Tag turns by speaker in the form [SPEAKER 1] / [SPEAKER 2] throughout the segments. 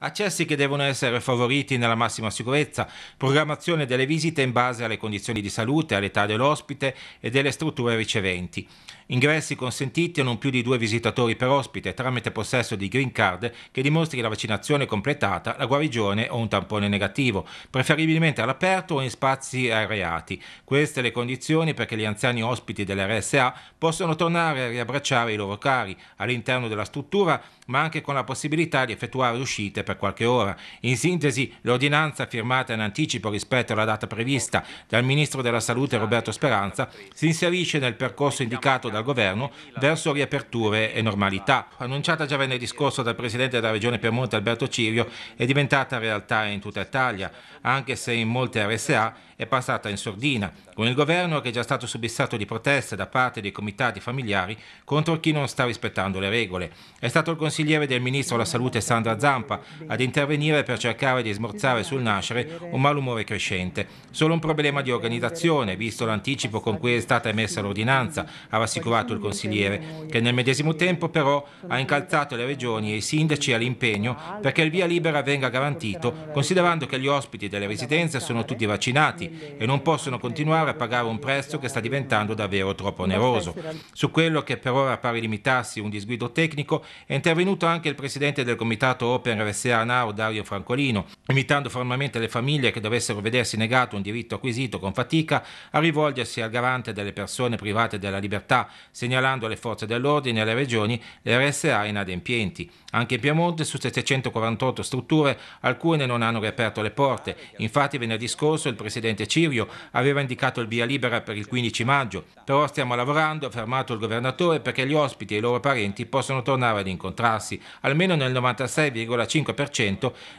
[SPEAKER 1] Accessi che devono essere favoriti nella massima sicurezza, programmazione delle visite in base alle condizioni di salute, all'età dell'ospite e delle strutture riceventi. Ingressi consentiti a non più di due visitatori per ospite tramite possesso di green card che dimostri la vaccinazione completata, la guarigione o un tampone negativo, preferibilmente all'aperto o in spazi aereati. Queste le condizioni perché gli anziani ospiti dell'RSA possono tornare a riabbracciare i loro cari all'interno della struttura, ma anche con la possibilità di effettuare uscite per qualche ora. In sintesi, l'ordinanza firmata in anticipo rispetto alla data prevista dal Ministro della Salute Roberto Speranza si inserisce nel percorso indicato dal Governo verso riaperture e normalità. Annunciata già venerdì scorso dal Presidente della Regione Piemonte Alberto Cirio, è diventata realtà in tutta Italia, anche se in molte RSA è passata in sordina, con il Governo che è già stato subissato di proteste da parte dei comitati familiari contro chi non sta rispettando le regole. È stato il consigliere del Ministro della Salute Sandra Zampa ad intervenire per cercare di smorzare sul nascere un malumore crescente. Solo un problema di organizzazione, visto l'anticipo con cui è stata emessa l'ordinanza, ha rassicurato il consigliere, che nel medesimo tempo però ha incalzato le regioni e i sindaci all'impegno perché il via libera venga garantito, considerando che gli ospiti delle residenze sono tutti vaccinati e non possono continuare a pagare un prezzo che sta diventando davvero troppo oneroso. Su quello che per ora pare limitarsi un disguido tecnico è intervenuto anche il presidente del comitato Open RSA a Nao Dario Francolino, invitando formalmente le famiglie che dovessero vedersi negato un diritto acquisito con fatica a rivolgersi al garante delle persone private della libertà, segnalando alle forze dell'ordine e alle regioni le RSA inadempienti. Anche in Piemonte, su 748 strutture, alcune non hanno riaperto le porte. Infatti venerdì scorso il presidente Cirio aveva indicato il via libera per il 15 maggio, però stiamo lavorando, ha fermato il governatore, perché gli ospiti e i loro parenti possono tornare ad incontrarsi, almeno nel 96,5%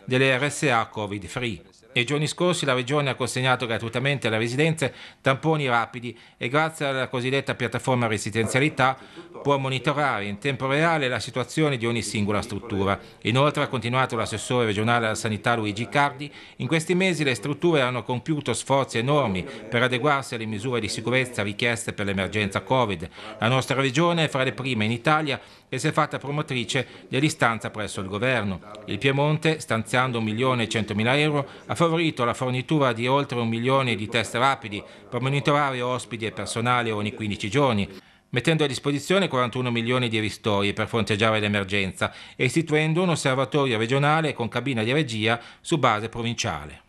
[SPEAKER 1] delle RSA Covid-free. Nei giorni scorsi la Regione ha consegnato gratuitamente alle residenze tamponi rapidi e grazie alla cosiddetta piattaforma residenzialità può monitorare in tempo reale la situazione di ogni singola struttura. Inoltre ha continuato l'assessore regionale alla sanità Luigi Cardi, in questi mesi le strutture hanno compiuto sforzi enormi per adeguarsi alle misure di sicurezza richieste per l'emergenza Covid. La nostra regione è fra le prime in Italia che si è fatta promotrice dell'istanza presso il governo. Il Piemonte, stanziando 1.100.000 euro, ha favorito favorito la fornitura di oltre un milione di test rapidi per monitorare ospiti e personale ogni 15 giorni, mettendo a disposizione 41 milioni di ristori per fronteggiare l'emergenza e istituendo un osservatorio regionale con cabina di regia su base provinciale.